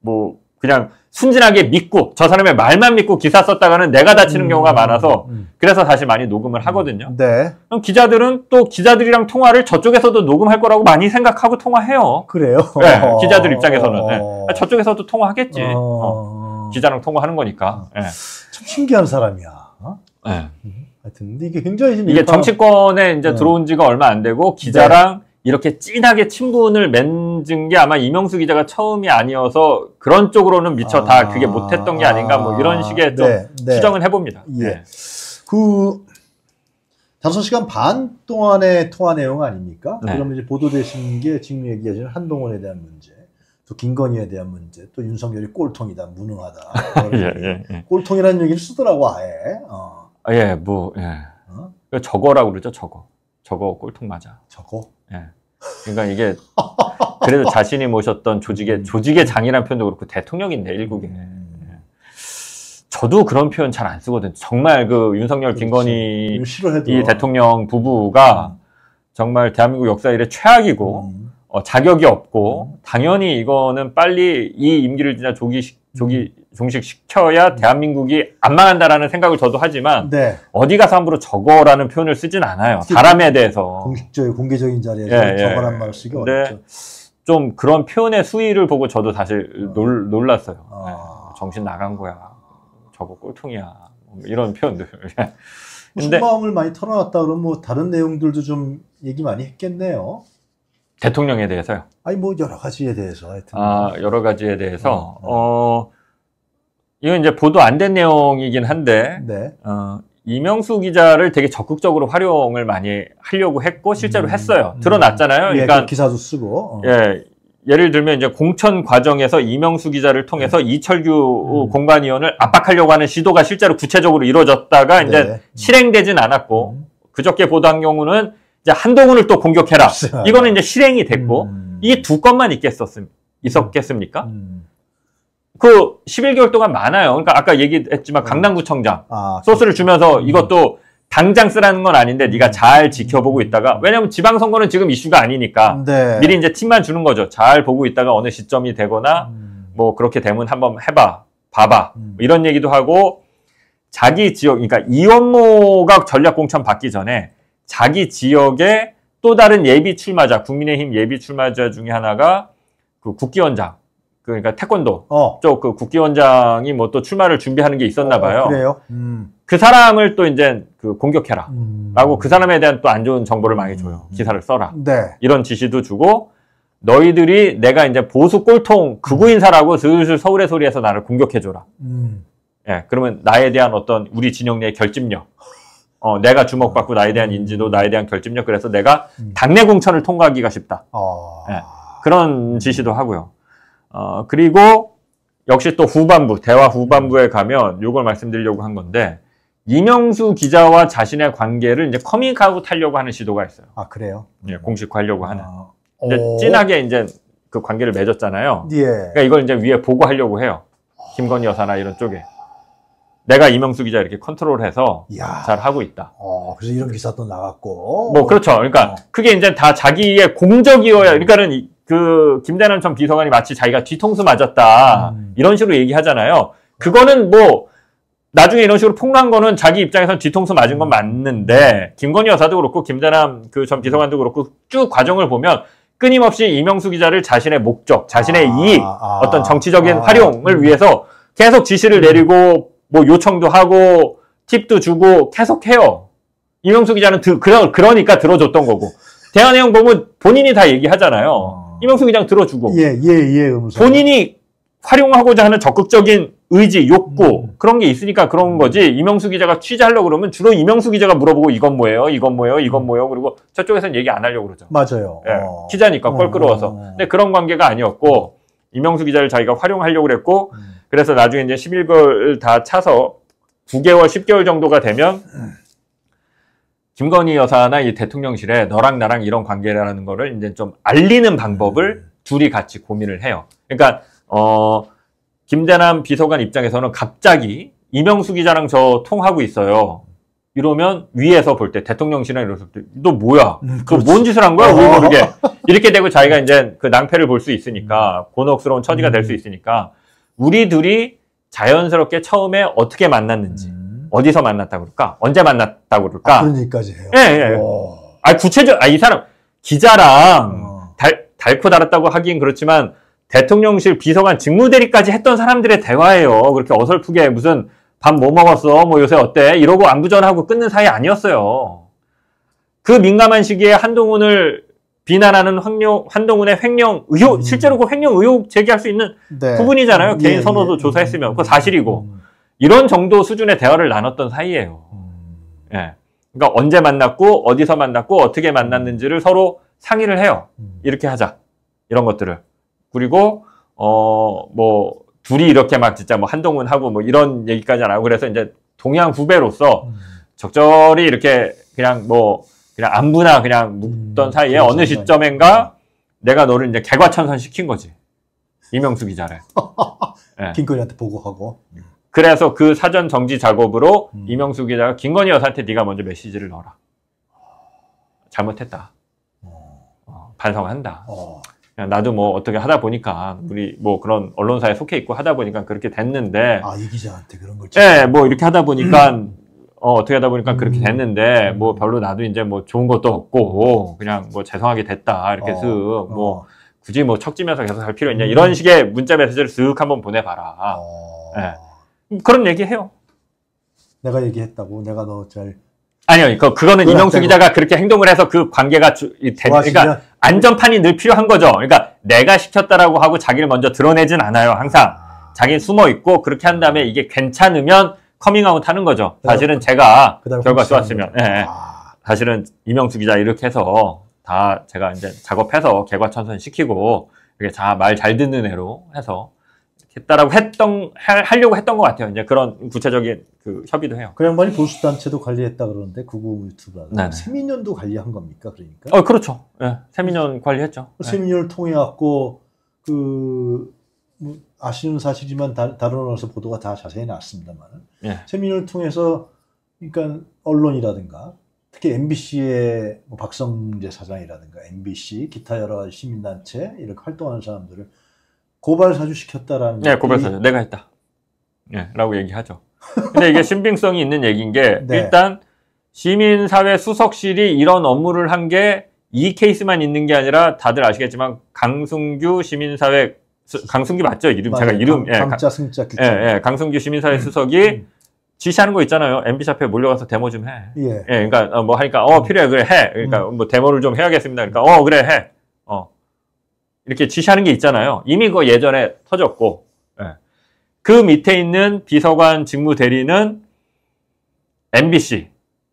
뭐 그냥 순진하게 믿고 저 사람의 말만 믿고 기사 썼다가는 내가 다치는 음, 경우가 음, 많아서 음. 그래서 사실 많이 녹음을 하거든요. 네. 그럼 기자들은 또 기자들이랑 통화를 저쪽에서도 녹음할 거라고 많이 생각하고 통화해요. 그래요? 네, 어. 기자들 입장에서는 네. 어. 네. 저쪽에서도 통화하겠지. 어. 어. 기자랑 통화하는 거니까. 어. 네. 참 신기한 사람이야. 어? 네. 음. 하여튼 이게 굉장히 이게 정치권에 이제 네. 들어온 지가 얼마 안 되고 네. 기자랑 이렇게 찐하게 친분을 맺은 게 아마 이명수 기자가 처음이 아니어서 그런 쪽으로는 미처 아, 다 그게 못했던 게 아, 아닌가 뭐 이런 식의 좀 네, 네. 추정을 해봅니다. 예. 네. 그 다섯 시간반 동안의 통화 내용 아닙니까? 네. 그러면 이제 보도되신 게 지금 얘기하신 한동훈에 대한 문제, 또 김건희에 대한 문제, 또 윤석열이 꼴통이다, 무능하다. 예, 예, 예. 꼴통이라는 얘기를 쓰더라고 아예. 어. 아, 예, 뭐 예. 어? 저거라고 그러죠, 저거. 저거 꼴통 맞아. 저거? 예. 그러니까 이게 그래도 자신이 모셨던 조직의 음. 조직의 장이라는 표현도 그렇고 대통령인데 일국에. 음. 예. 저도 그런 표현 잘 안 쓰거든요. 정말 그 윤석열, 김건희 이 대통령 부부가 음. 정말 대한민국 역사 일에 최악이고 음. 어, 자격이 없고 음. 당연히 이거는 빨리 이 임기를 지나 조기 조기 음. 종식시켜야 대한민국이 안 망한다라는 생각을 저도 하지만 네. 어디 가서 함부로 저거라는 표현을 쓰진 않아요. 사람에 대해서. 공식적인 공개적인 자리에서 예, 예. 저거란 말을 쓰기 네. 어렵죠. 좀 그런 표현의 수위를 보고 저도 사실 어. 놀, 랐어요 어. 아. 네. 정신 나간 거야. 저거 꼴통이야. 뭐 이런 표현들. 예. 뭐 근데 속마음을 많이 털어놨다 그러면 뭐 다른 내용들도 좀 얘기 많이 했겠네요. 대통령에 대해서요? 아니 뭐 여러 가지에 대해서 하여튼. 아 여러 가지에 대해서 어, 네. 어. 이건 이제 보도 안 된 내용이긴 한데 네. 어, 이명수 기자를 되게 적극적으로 활용을 많이 하려고 했고 실제로 음, 했어요. 음. 드러났잖아요. 음. 그러니까 그 기사도 쓰고. 어. 예. 예를 들면 이제 공천 과정에서 이명수 기자를 통해서 네. 이철규 음. 공관위원을 압박하려고 하는 시도가 실제로 구체적으로 이루어졌다가 이제 네. 실행되진 않았고 음. 그저께 보도한 경우는 이제 한동훈을 또 공격해라. 이거는 이제 실행이 됐고 음. 이두 건만 있겠었음 있었겠습니까? 음. 그 11개월 동안 많아요. 그러니까 아까 얘기했지만 음. 강남구청장 아, 그렇죠. 소스를 주면서 음. 이것도 당장 쓰라는 건 아닌데 네가 음. 잘 지켜보고 있다가 왜냐면 지방선거는 지금 이슈가 아니니까 네. 미리 이제 팀만 주는 거죠. 잘 보고 있다가 어느 시점이 되거나 뭐 그렇게 되면 한번 해봐, 봐봐 음. 뭐 이런 얘기도 하고 자기 지역, 그러니까 이원모가 전략공천 받기 전에 자기 지역에 또 다른 예비 출마자, 국민의힘 예비 출마자 중에 하나가 그 국기원장 그러니까 태권도 어. 쪽그 국기원장이 뭐 또 출마를 준비하는 게 있었나 어, 어, 봐요. 어, 그래요? 음. 그 사람을 또 이제 그 공격해라. 음. 라고 그 사람에 대한 또 안 좋은 정보를 많이 줘요. 음. 기사를 써라. 네. 이런 지시도 주고 너희들이 내가 이제 보수 꼴통 극우 인사라고 슬슬 서울의 소리에서 나를 공격해줘라. 음. 예, 그러면 나에 대한 어떤 우리 진영 내 결집력. 어, 내가 주목받고 나에 대한 인지도, 나에 대한 결집력. 그래서 내가 음. 당내 공천을 통과하기가 쉽다. 어... 예, 그런 지시도 하고요. 어, 그리고 역시 또 후반부, 대화 후반부에 가면 이걸 말씀드리려고 한 건데 이명수 기자와 자신의 관계를 이제 커밍아웃 하려고 하는 시도가 있어요. 아 그래요? 예, 공식화하려고 하는. 아, 어? 진하게 이제 그 관계를 맺었잖아요. 예. 그러니까 이걸 이제 위에 보고하려고 해요. 김건희 여사나 이런 쪽에. 내가 이명수 기자 이렇게 컨트롤해서 이야. 잘 하고 있다. 어, 그래서 이런 기사도 나왔고. 뭐 그렇죠. 그러니까 어. 그게 이제 다 자기의 공적이어야. 그러니까는 그 김대남 전 비서관이 마치 자기가 뒤통수 맞았다 음. 이런 식으로 얘기하잖아요. 그거는 뭐 나중에 이런 식으로 폭로한 거는 자기 입장에선 뒤통수 맞은 건 맞는데 김건희 여사도 그렇고 김대남 그전 비서관도 그렇고 쭉 과정을 보면 끊임없이 이명수 기자를 자신의 목적, 자신의 아, 이익, 아, 어떤 정치적인 아, 음. 활용을 음. 위해서 계속 지시를 음. 내리고 뭐 요청도 하고 팁도 주고 계속 해요. 이명수 기자는 그 그러니까 들어줬던 거고 대한해영 보면 본인이 다 얘기하잖아요. 이명수 그냥 들어주고 예, 예, 예, 본인이 활용하고자 하는 적극적인 의지, 욕구 음. 그런 게 있으니까 그런 음. 거지 이명수 기자가 취재하려고 그러면 주로 이명수 기자가 물어보고 이건 뭐예요? 이건 뭐예요? 이건 음. 뭐예요? 그리고 저쪽에서는 얘기 안 하려고 그러죠. 맞아요. 예, 어. 기자니까 껄끄러워서. 어, 어, 어. 근데 그런 관계가 아니었고 이명수 기자를 자기가 활용하려고 그랬고 음. 그래서 나중에 이제 11개월 다 차서 9개월, 10개월 정도가 되면 음. 김건희 여사나 이 대통령실에 너랑 나랑 이런 관계라는 거를 이제 좀 알리는 방법을 음. 둘이 같이 고민을 해요. 그러니까 어 김대남 비서관 입장에서는 갑자기 이명수 기자랑 저 통하고 있어요. 이러면 위에서 볼 때 대통령실이나 이럴 런 때너 뭐야? 음, 그뭔 짓을 한 거야? 우리 어. 모르게 이렇게 되고 자기가 이제 그 낭패를 볼 수 있으니까 음. 곤혹스러운 처지가 될 수 있으니까 우리 둘이 자연스럽게 처음에 어떻게 만났는지 어디서 만났다 고 그럴까? 언제 만났다 고 그럴까? 아, 그런 얘기까지 해요. 예, 예. 아, 구체적, 아, 이 사람, 기자랑 어. 달, 달고 달았다고 하긴 그렇지만, 대통령실 비서관 직무대리까지 했던 사람들의 대화예요. 그렇게 어설프게 무슨 밥 뭐 먹었어? 뭐 요새 어때? 이러고 안부전하고 끊는 사이 아니었어요. 그 민감한 시기에 한동훈을 비난하는 황룡, 한동훈의 횡령 의혹, 음. 실제로 그 횡령 의혹 제기할 수 있는 네. 부분이잖아요. 개인 선호도 예, 예. 조사했으면. 그거 음. 사실이고. 음. 이런 정도 수준의 대화를 나눴던 사이예요. 음. 예. 그러니까 언제 만났고 어디서 만났고 어떻게 만났는지를 음. 서로 상의를 해요. 음. 이렇게 하자. 이런 것들을. 그리고 어뭐 둘이 이렇게 막 진짜 뭐 한동훈하고 뭐 이런 얘기까지 안 하고 그래서 이제 동양 후배로서 음. 적절히 이렇게 그냥 뭐 그냥 안부나 그냥 묻던 음, 사이에 어느 시점엔가 내가 너를 이제 개과천선 시킨 거지. 이명숙 기자를. 네. 김건희한테 예. 보고하고. 그래서 그 사전 정지 작업으로 음. 이명수 기자가 김건희 여사한테 네가 먼저 메시지를 넣어라. 잘못했다. 어, 어 반성한다. 어. 나도 뭐 어떻게 하다 보니까 우리 뭐 그런 언론사에 속해 있고 하다 보니까 그렇게 됐는데 아 이 기자한테 그런 걸 예, 뭐 이렇게 하다 보니까 음. 어, 어떻게 하다 보니까 그렇게 음. 됐는데 음. 뭐 별로 나도 이제 뭐 좋은 것도 없고 그냥 뭐 죄송하게 됐다 이렇게 쓱서 어, 뭐 어. 굳이 뭐 척지면서 계속 할 필요 있냐 음. 이런 식의 문자 메시지를 쓱 한번 보내봐라. 어. 예. 그런 얘기해요. 내가 얘기했다고 내가 너 잘. 아니요, 그 그거는 이명수 기자가 그렇게 행동을 해서 그 관계가 주, 되, 그러니까 안전판이 늘 필요한 거죠. 그러니까 내가 시켰다라고 하고 자기를 먼저 드러내진 않아요. 항상 아. 자기 숨어 있고 그렇게 한 다음에 이게 괜찮으면 커밍아웃 하는 거죠. 사실은 제가 결과 좋았으면, 예, 예, 아... 사실은 이명수 기자 이렇게 해서 다 제가 이제 작업해서 개과천선 시키고 이렇게 자말잘 듣는 애로 해서 했다라고 했던 하, 려고 했던 것 같아요. 이제 그런 구체적인 그 협의도 해요. 그 양반이 보수 단체도 관리했다 그러는데 구구 유튜브라. 네, 네. 세민연도 관리한 겁니까? 그러니까. 어 그렇죠. 네, 세민연 관리했죠. 예. 세민연을 네. 통해 갖고 그 뭐, 아시는 사실이지만 다, 른 언론에서 보도가 다 자세히 나왔습니다만 네. 예. 세민연을 통해서 그러니까 언론이라든가 특히 MBC의 뭐 박성재 사장이라든가 MBC 기타 여러 시민단체 이렇게 활동하는 사람들을 고발 사주 시켰다라는. 네, 고발 사주. 내가 했다. 네, 라고 얘기하죠. 근데 이게 신빙성이 있는 얘기인 게 네. 일단 시민사회 수석실이 이런 업무를 한 게 이 케이스만 있는 게 아니라 다들 아시겠지만 강승규 시민사회 수, 강승규 맞죠 이름 맞아요. 제가 이름 강, 예, 자 승자 규 예, 예, 강승규 시민사회 음, 수석이 음. 지시하는 거 있잖아요 MB 샵에 몰려가서 데모 좀 해. 예. 예 그러니까 어, 뭐 하니까 어 필요해 그래 해. 그러니까 음. 뭐 데모를 좀 해야겠습니다. 그러니까 어 그래 해. 어 이렇게 지시하는 게 있잖아요. 이미 그거 예전에 터졌고 예. 그 밑에 있는 비서관 직무 대리는 MBC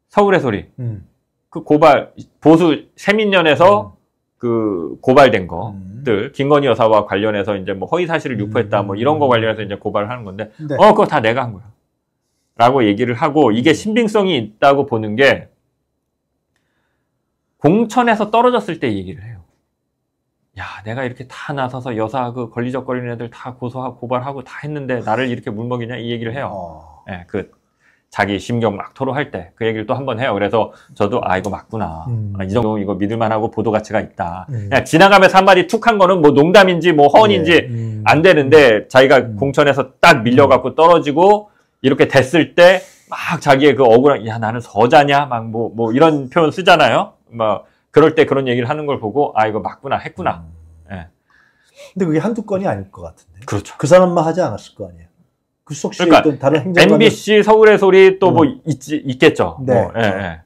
서울의 소리 음. 그 고발 보수 세민련에서 음. 그 고발된 것들 음. 김건희 여사와 관련해서 이제 뭐 허위 사실을 음. 유포했다 뭐 이런 거 관련해서 이제 고발을 하는 건데 네. 어 그거 다 내가 한 거야. 라고 얘기를 하고 이게 음. 신빙성이 있다고 보는 게 공천에서 떨어졌을 때 얘기를 해. 야, 내가 이렇게 다 나서서 여사 그 걸리적거리는 애들 다 고소하고 고발하고 다 했는데 나를 이렇게 물먹이냐 이 얘기를 해요. 어. 예, 그 자기 심경 막 토로할 때 그 얘기를 또 한 번 해요. 그래서 저도 아 이거 맞구나. 음. 아, 이 정도 이거 믿을만하고 보도 가치가 있다. 음. 그냥 지나가면서 한 마디 툭한 거는 뭐 농담인지 뭐 허언인지 네. 음. 안 되는데 자기가 음. 공천에서 딱 밀려갖고 음. 떨어지고 이렇게 됐을 때 막 자기의 그 억울한 야 나는 서자냐 막 뭐뭐 뭐 이런 표현 쓰잖아요. 막 그럴 때 그런 얘기를 하는 걸 보고 아 이거 맞구나 했구나. 음. 예. 근데 그게 한두 건이 아닐 것 같은데. 그렇죠. 그 사람만 하지 않았을 거 아니에요. 그 속시에 그러니까 있던 다른 행정관 MBC 서울의 소리 또뭐 음. 있지 있겠죠. 뭐, 네. 뭐, 예, 그렇죠. 예.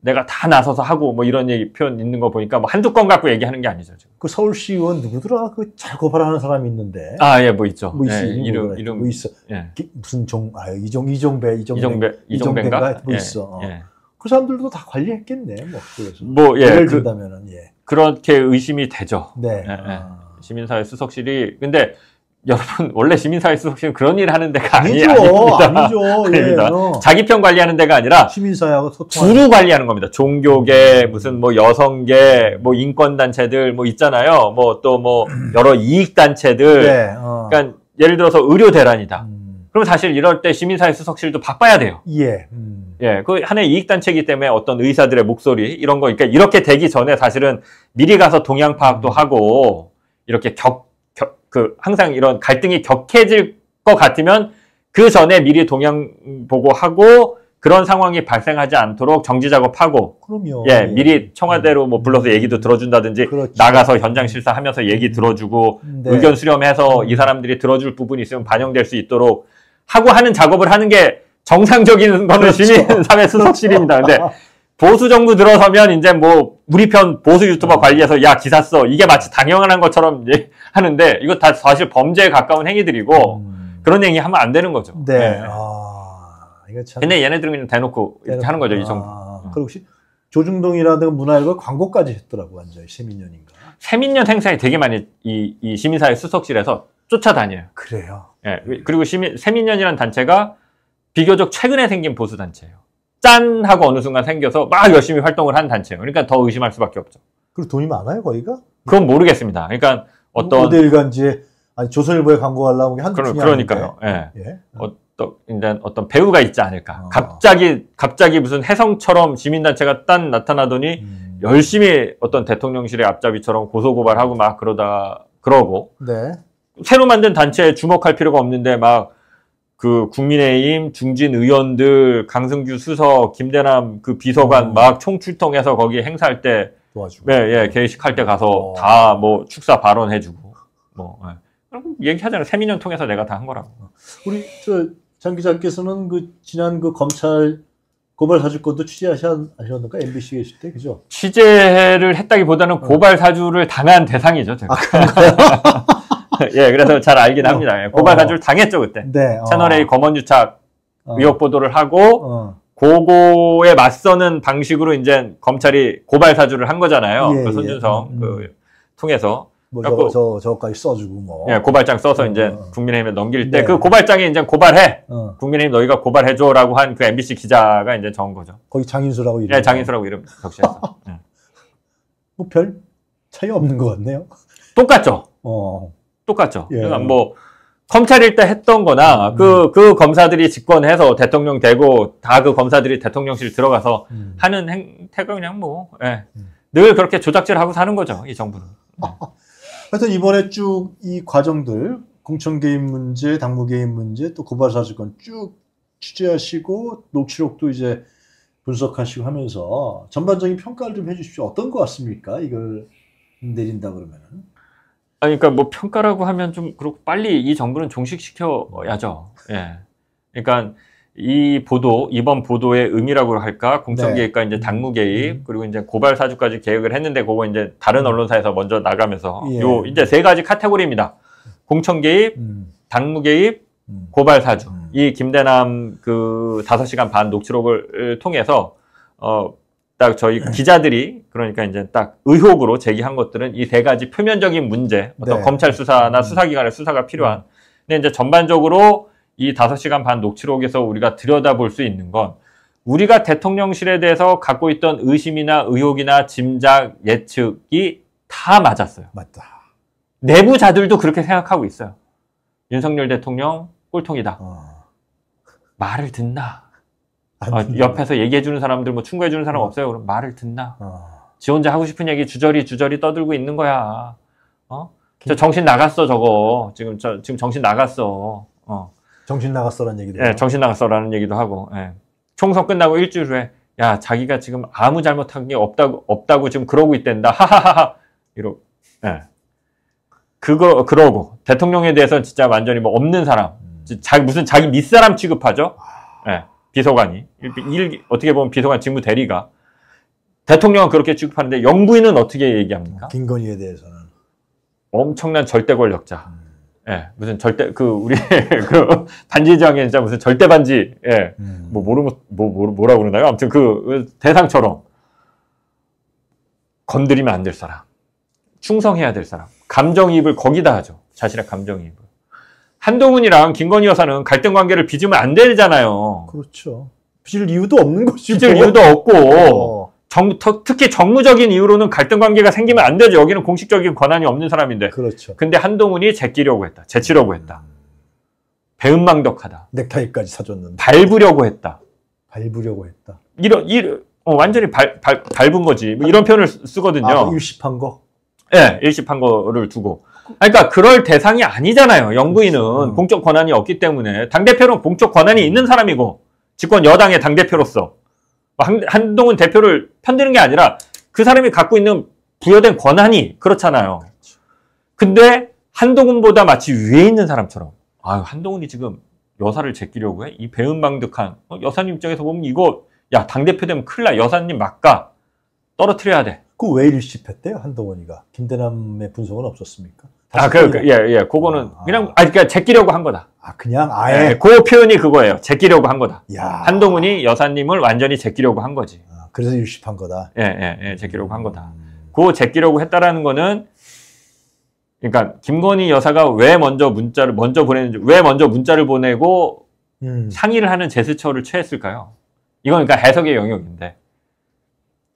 내가 다 나서서 하고 뭐 이런 얘기 표현 있는 거 보니까 뭐 한두 건 갖고 얘기하는 게 아니죠. 지금. 그 서울시 의원 누구더라? 그 잘 고발하는 사람이 있는데. 아, 예, 뭐 있죠. 뭐 있어. 예, 이름 이름 뭐 있어. 예. 무슨 종 아, 이종 이종배 이종배 이종배 인가뭐 예, 있어. 예. 어. 예. 그 사람들도 다 관리했겠네. 뭐 그래서 뭐 예, 그, 다면은 예. 그렇게 의심이 되죠. 네. 예, 예. 아. 시민사회 수석실이 근데 여러분 원래 시민사회 수석실은 그런 일 하는 데가 아니, 아니죠. 아닙니다. 아니죠. 아닙니다. 예, 어. 자기 편 관리하는 데가 아니라 시민사회하고 소통 주로 관리하는 겁니다. 종교계 음. 무슨 뭐 여성계 뭐 인권 단체들 뭐 있잖아요. 뭐 또뭐 뭐 여러 이익 단체들. 네, 어. 그러니까 예를 들어서 의료 대란이다. 음. 그러면 사실 이럴 때 시민사회 수석실도 바빠야 돼요. 예. 음. 예. 그 하나의 이익단체이기 때문에 어떤 의사들의 목소리 이런 거, 그러니까 이렇게 되기 전에 사실은 미리 가서 동향 파악도 음. 하고 이렇게 격, 격, 그 항상 이런 갈등이 격해질 것 같으면 그 전에 미리 동향 보고 하고 그런 상황이 발생하지 않도록 정지 작업하고 그럼요. 예, 미리 청와대로 뭐 불러서 음. 얘기도 들어준다든지 그렇죠. 나가서 현장 실사하면서 얘기 음. 들어주고 네. 의견 수렴해서 이 사람들이 들어줄 부분이 있으면 반영될 수 있도록 하고 하는 작업을 하는 게 정상적인 거는 그렇죠. 시민사회 수석실입니다. 근데 보수 정부 들어서면 이제 뭐 우리 편 보수 유튜버 음. 관리해서 야 기사 써 이게 마치 당연한 것처럼 이제 하는데 이거 다 사실 범죄에 가까운 행위들이고 음. 그런 행위 하면 안 되는 거죠. 네. 네. 아, 이거 참. 근데 얘네들은 그냥 대놓고 이렇게 하는 거죠 이정도 아, 그리고 혹시 조중동이라든가 문화일보 광고까지 했더라고 완전히 세민년인가. 세민년 행사에 되게 많이 이, 이 시민사회 수석실에서 쫓아다녀요. 그래요. 예. 그리고 시민, 새민련이라는 단체가 비교적 최근에 생긴 보수 단체예요. 짠 하고 어느 순간 생겨서 막 열심히 활동을 한 단체예요. 그러니까 더 의심할 수밖에 없죠. 그리고 돈이 많아요, 거기가? 그건 모르겠습니다. 그러니까 어떤 어디 일간지에 아니 조선일보에 광고하려고 한 그러, 그러니까요. 예. 예. 어떤 이제 어떤 배우가 있지 않을까. 어. 갑자기 갑자기 무슨 해성처럼 시민단체가 딴 나타나더니 음. 열심히 어떤 대통령실의 앞잡이처럼 고소고발하고 막 그러다 그러고 네. 새로 만든 단체에 주목할 필요가 없는데 막 그 국민의힘 중진 의원들 강승규 수석 김대남 그 비서관 음. 막 총출동해서 거기 행사할 때 도와주고 네, 예, 예 개회식할 때 가서 어. 다뭐 축사 발언해주고 뭐 예. 그럼 얘기하잖아요 세민년 통해서 내가 다 한 거라고 우리 저장 기자께서는 그 지난 그 검찰 고발 사주것도 취재하셨는가 MBC 계실 때 그죠? 취재를 했다기보다는 어. 고발 사주를 당한 대상이죠 제가. 아, 예, 그래서 잘 알긴 어, 합니다. 예, 어. 고발 간주를 당했죠 그때. 네. 어. 채널 A 검언 유착 의혹 보도를 하고 고고에 맞서는 방식으로 이제 검찰이 고발 사주를 한 거잖아요. 예, 그 예. 손준성 예. 그 통해서. 뭐 저, 그 저, 저까지 써주고 뭐. 예, 고발장 써서 어, 이제 국민의힘에 넘길 때그 네. 그 고발장에 이제 고발해. 어. 국민의힘 너희가 고발해줘라고 한 그 MBC 기자가 이제 적은 거죠. 거기 장인수라고 이름. 예, 장인수라고 이름 적시했어. 예. 뭐별 차이 없는 것 같네요. 똑같죠. 어. 똑같죠. 예. 그러니까 뭐 검찰일 때 했던 거나 그, 음. 그, 그 검사들이 집권해서 대통령 되고 다 그 검사들이 대통령실 들어가서 음. 하는 행태가 그냥 뭐, 예. 음. 그렇게 조작질하고 사는 거죠, 이 정부는. 하여튼 이번에 쭉 이 과정들, 공천개입 문제, 당무개입 문제, 또 고발사주권 쭉 취재하시고 녹취록도 이제 분석하시고 하면서 전반적인 평가를 좀 해주십시오. 어떤 것 같습니까? 이걸 내린다 그러면은. 아니, 그러니까 뭐 평가라고 하면 좀 그렇고 빨리 이 정부는 종식시켜야죠. 음. 예. 그러니까 이 보도 이번 보도의 의미라고 할까 공청개입과 네. 이제 당무개입 음. 그리고 이제 고발 사주까지 계획을 했는데 그거 이제 다른 음. 언론사에서 먼저 나가면서 예. 요 이제 세 가지 카테고리입니다. 공청개입 음. 당무개입, 음. 고발 사주. 음. 이 김대남 그 다섯 시간반 녹취록을 통해서 어딱 저희 네. 기자들이 그러니까 이제 딱 의혹으로 제기한 것들은 이 세 가지 표면적인 문제, 어떤 네. 검찰 수사나 수사기관의 수사가 필요한. 근데 이제 전반적으로 이 다섯 시간반 녹취록에서 우리가 들여다볼 수 있는 건 우리가 대통령실에 대해서 갖고 있던 의심이나 의혹이나 짐작, 예측이 다 맞았어요. 맞다. 내부자들도 그렇게 생각하고 있어요. 윤석열 대통령 꼴통이다. 어. 말을 듣나? 어, 옆에서 얘기해 주는 사람들 뭐 충고해 주는 사람 어. 없어요. 그럼 말을 듣나? 어. 지 혼자 하고 싶은 얘기 주저리 주저리 떠들고 있는 거야. 어? 저 정신 나갔어 저거. 지금 저 지금 정신 나갔어. 어. 정신 나갔어라는 얘기도. 예, 정신 나갔어라는 얘기도 하고. 예. 총선 끝나고 일주일 후에 야 자기가 지금 아무 잘못한 게 없다고 없다고 지금 그러고 있댄다. 하하하하. 이러. 예. 그거 그러고 대통령에 대해서 진짜 완전히 뭐 없는 사람. 음. 자 무슨 자기 밑사람 취급하죠. 아. 예. 비서관이 일, 어떻게 보면 비서관 직무 대리가 대통령은 그렇게 취급하는데 영부인은 어떻게 얘기합니까? 김건희에 대해서는 엄청난 절대 권력자. 음. 예, 무슨 절대 그 우리 그 반지장에 진짜 무슨 절대 반지 예, 음. 뭐 모르면 뭐, 뭐 뭐라 그러나요? 아무튼 그 대상처럼 건드리면 안 될 사람, 충성해야 될 사람, 감정이입을 거기다 하죠. 자신의 감정이입을. 한동훈이랑 김건희 여사는 갈등 관계를 빚으면 안 되잖아요. 그렇죠. 빚을 이유도 없는 것이고. 빚을 이유도 없고. 어. 정, 특히 정무적인 이유로는 갈등 관계가 생기면 안 되죠. 여기는 공식적인 권한이 없는 사람인데. 그렇죠. 근데 한동훈이 제끼려고 했다. 제치려고 했다. 배은망덕하다. 넥타이까지 사줬는데. 밟으려고 했다. 밟으려고 했다. 이런, 이 어, 완전히 발, 발, 밟은 거지. 뭐 이런 표현을 쓰거든요. 아, 뭐 일십한 거? 예, 네, 일십한 거를 두고. 그러니까 그럴 대상이 아니잖아요. 영부인은 음. 그렇죠. 어. 공적 권한이 없기 때문에 당 대표는 공적 권한이 있는 사람이고 집권 여당의 당 대표로서 뭐 한, 동훈 대표를 편드는 게 아니라 그 사람이 갖고 있는 부여된 권한이 그렇잖아요. 그렇죠. 근데 한동훈보다 마치 위에 있는 사람처럼 아 한동훈이 지금 여사를 제끼려고 해? 이 배은망덕한 어, 여사님 입장에서 보면 이거 야 당대표 되면 큰일 나 여사님 막가 떨어뜨려야 돼. 그왜일시폈대요 한동훈이가 김대남의 분석은 없었습니까? 아, 그, 그, 예, 예. 그거는 아, 그냥, 아, 그러니까 제끼려고 한 거다. 아, 그냥 아예. 예, 그 표현이 그거예요. 제끼려고 한 거다. 야. 한동훈이 여사님을 완전히 제끼려고 한 거지. 아, 그래서 유식한 거다. 예, 예, 예. 제끼려고 한 거다. 음. 그 제끼려고 했다라는 거는, 그러니까 김건희 여사가 왜 먼저 문자를 먼저 보내는지, 왜 먼저 문자를 보내고 음. 상의를 하는 제스처를 취했을까요? 이건 그니까 해석의 영역인데.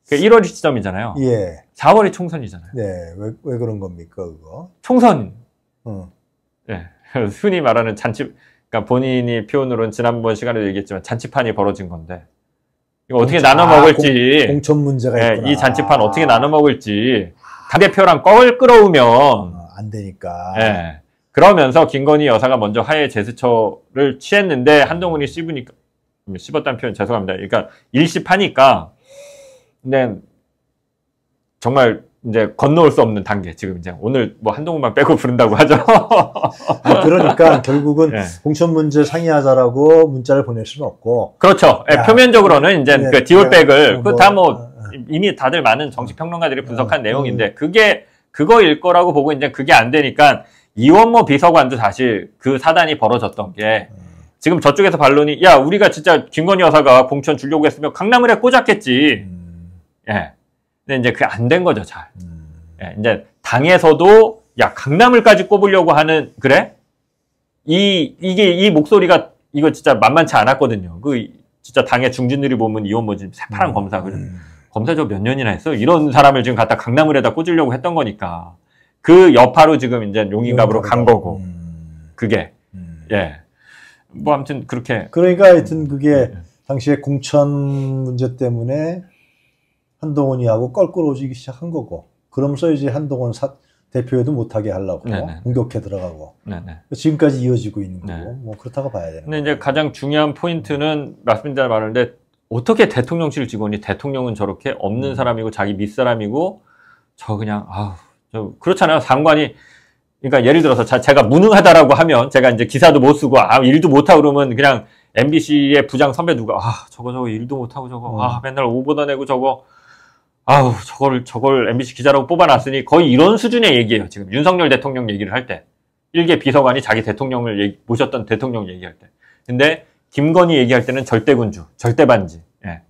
그 그러니까 1월 시점이잖아요. 예. 4월에 총선이잖아요. 네, 왜, 왜 그런 겁니까, 그거? 총선. 어. 네, 예. 흔히 말하는 잔치, 그러니까 본인이 표현으로는 지난번 시간에도 얘기했지만 잔치판이 벌어진 건데, 이거 어떻게 공천, 나눠 아, 먹을지. 아, 공, 천 문제가 예, 있구나. 이 잔치판 어떻게 나눠 먹을지. 아. 당대표랑 껄 끌어오면. 어, 안 되니까. 네. 그러면서 김건희 여사가 먼저 하해 제스처를 취했는데 한동훈이 씹으니까 씹었다는 표현 죄송합니다. 그러니까 일시파니까 근데 정말 이제 건너올 수 없는 단계. 지금 이제 오늘 뭐 한동훈만 빼고 부른다고 하죠. 아, 그러니까 결국은 네. 예. 공천 문제 상의하자라고 문자를 보낼 수는 없고. 그렇죠. 야, 예, 아, 표면적으로는 이제 네, 그 디올백을 그 다뭐 뭐, 뭐 아, 아. 이미 다들 많은 정치 평론가들이 분석한 음, 내용인데 그게 그거일 거라고 보고 이제 그게 안 되니까 이원모 비서관도 사실 그 사단이 벌어졌던 게 음. 지금 저쪽에서 반론이 야 우리가 진짜 김건희 여사가 공천 주려고 했으면 강남을해 꽂았겠지. 음. 예. 음. 네. 근데 이제 그게 안 된 거죠, 잘. 음. 예, 이제 당에서도 야 강남을까지 꼽으려고 하는 그래? 이 이게 이 목소리가 이거 진짜 만만치 않았거든요. 그 진짜 당의 중진들이 보면 이혼모 지 새파란 음. 검사 그래. 음. 검사 저 몇 년이나 했어? 이런 사람을 지금 갖다 강남을에다 꽂으려고 했던 거니까 그 여파로 지금 이제 용인갑으로 간 거고 음. 그게 음. 예. 뭐 아무튼 그렇게 그러니까 하여튼 그게 당시에 공천 문제 때문에 한동훈이하고 껄끄러워지기 시작한 거고 그러면서 이제 한동훈 사, 대표에도 못하게 하려고 네네. 네. 공격해 들어가고 네네. 네. 지금까지 이어지고 있는 거고 네뭐 그렇다고 봐야 되는 근데 이제 가장 중요한 포인트는 말씀드린 말인데 어떻게 대통령실 직원이 대통령은 저렇게 없는 음. 사람이고 자기 밑사람이고 저 그냥 아우 저 그렇잖아요 상관이 그러니까 예를 들어서 자, 제가 무능하다라고 하면 제가 이제 기사도 못 쓰고 아 일도 못하고 그러면 그냥 MBC의 부장 선배 누가 아 저거 저거 일도 못하고 저거 아 음. 맨날 오보다 내고 저거 아우 저걸 저걸 MBC 기자라고 뽑아놨으니 거의 이런 수준의 얘기예요. 지금 윤석열 대통령 얘기를 할 때. 일개 비서관이 자기 대통령을 얘기, 모셨던 대통령 얘기할 때. 근데 김건희 얘기할 때는 절대군주, 절대반지. 예.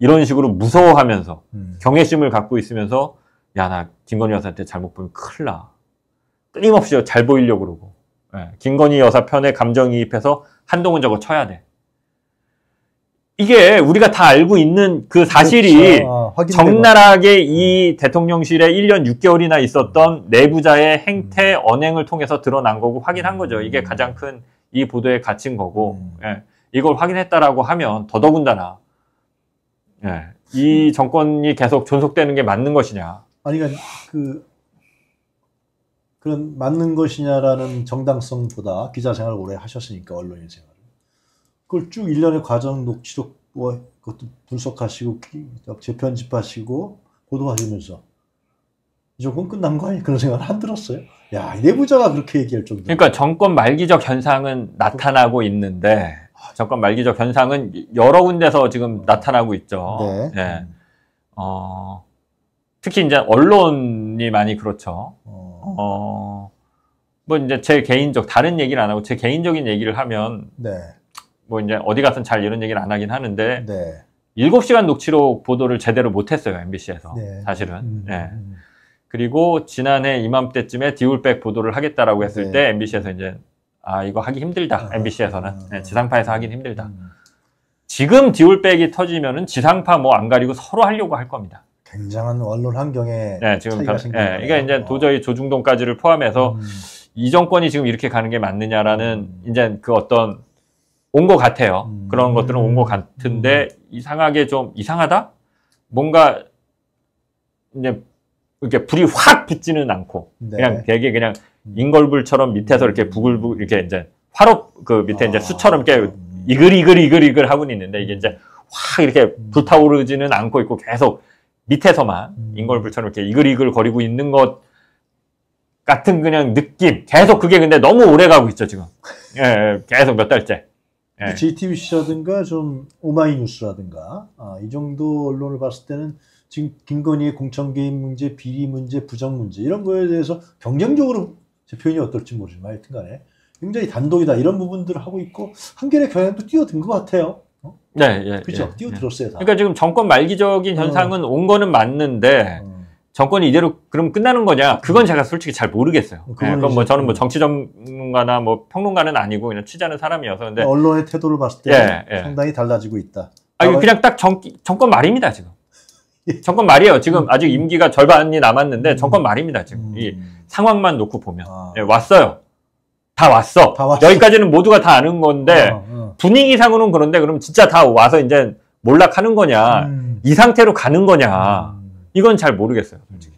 이런 식으로 무서워하면서 음. 경외심을 갖고 있으면서 야나 김건희 여사한테 잘못 보면 큰일 나. 끊임없이 잘 보이려고 그러고. 예. 김건희 여사 편에 감정이입해서 한동훈 저거 쳐야 돼. 이게 우리가 다 알고 있는 그 사실이 그렇죠. 어, 적나라하게 이 음. 대통령실에 1년 6개월이나 있었던 음. 내부자의 행태, 음. 언행을 통해서 드러난 거고 확인한 거죠. 이게 음. 가장 큰 이 보도의 가치인 거고 음. 예, 이걸 확인했다라고 하면 더더군다나 예, 이 정권이 계속 존속되는 게 맞는 것이냐. 아니 그러니까 그 그런 맞는 것이냐라는 정당성보다 기자 생활을 오래 하셨으니까 언론인 생활. 그걸 쭉 일련의 과정 녹취록 뭐 그것도 분석하시고 재편집하시고 보도하시면서 이조건 끝난 거 아니 그런 생각을 안 들었어요. 야 내부자가 그렇게 얘기할 정도. 그러니까 정권 말기적 현상은 나타나고 있는데 아, 네. 정권 말기적 현상은 여러 군데서 지금 나타나고 있죠. 네. 네. 어, 특히 이제 언론이 많이 그렇죠. 어, 어 뭐 이제 제 개인적 다른 얘기를 안 하고 제 개인적인 얘기를 하면 네. 뭐 이제 어디 가서는 잘 이런 얘기를 안 하긴 하는데 네. 7시간 녹취록 보도를 제대로 못했어요 MBC에서 네. 사실은. 음, 네. 음, 음. 그리고 지난해 이맘때쯤에 디올백 보도를 하겠다라고 했을 네. 때 MBC에서 이제 아 이거 하기 힘들다 아, MBC에서는 아, 네, 지상파에서 하긴 힘들다. 음. 지금 디올백이 터지면은 지상파 뭐 안 가리고 서로 하려고 할 겁니다. 굉장한 언론 환경에 네, 지금 차이가 변, 네, 그러니까 이제 도저히 조중동까지를 포함해서 음. 이 정권이 지금 이렇게 가는 게 맞느냐라는 음. 이제 그 어떤 온것 같아요. 음. 그런 것들은 온 것 같은데 이상하게 좀 이상하다? 뭔가 이제 이렇게 불이 확 붙지는 않고 네. 그냥 되게 그냥 인걸불처럼 음. 밑에서 이렇게 음. 부글부글 이렇게 이제 화로 그 밑에 아. 이제 수처럼 이렇게 음. 이글이글 이글이글 하고는 있는데 이게 이제 확 이렇게 불타오르지는 않고 있고 계속 밑에서만 음. 인걸불처럼 이렇게 이글이글 거리고 있는 것 같은 그냥 느낌 계속 그게 근데 너무 오래 가고 있죠 지금 예, 예 계속 몇 달째 네. 예. JTBC라든가 좀 오마이뉴스라든가 아, 이 정도 언론을 봤을 때는 지금 김건희의 공천개입 문제, 비리 문제, 부정 문제 이런 거에 대해서 경쟁적으로 제 표현이 어떨지 모르지만 하여튼간에 굉장히 단독이다 이런 부분들을 하고 있고 한결의 경향도 뛰어든 것 같아요. 어? 네, 예, 그렇죠. 예, 뛰어들었어요. 다. 그러니까 지금 정권 말기적인 어. 현상은 음. 온 거는 맞는데. 음. 정권이 이대로 그럼 끝나는 거냐? 그건 음. 제가 솔직히 잘 모르겠어요. 그건, 네, 그건 뭐 저는 뭐 음. 정치 전문가나 뭐 평론가는 아니고 그냥 취재하는 사람이어서 근데 뭐 언론의 태도를 봤을 때 예, 예. 상당히 달라지고 있다. 아니 어, 그냥 딱 정, 정권 말입니다 지금. 예. 정권 말이에요. 지금 음. 아직 임기가 절반이 남았는데 음. 정권 말입니다 지금. 음. 이 상황만 놓고 보면 아. 예, 왔어요. 다 왔어. 다 왔어. 여기까지는 모두가 다 아는 건데 어, 어. 분위기상으로는 그런데 그럼 진짜 다 와서 이제 몰락하는 거냐? 이 상태로 가는 거냐? 이건 잘 모르겠어요. 솔직히.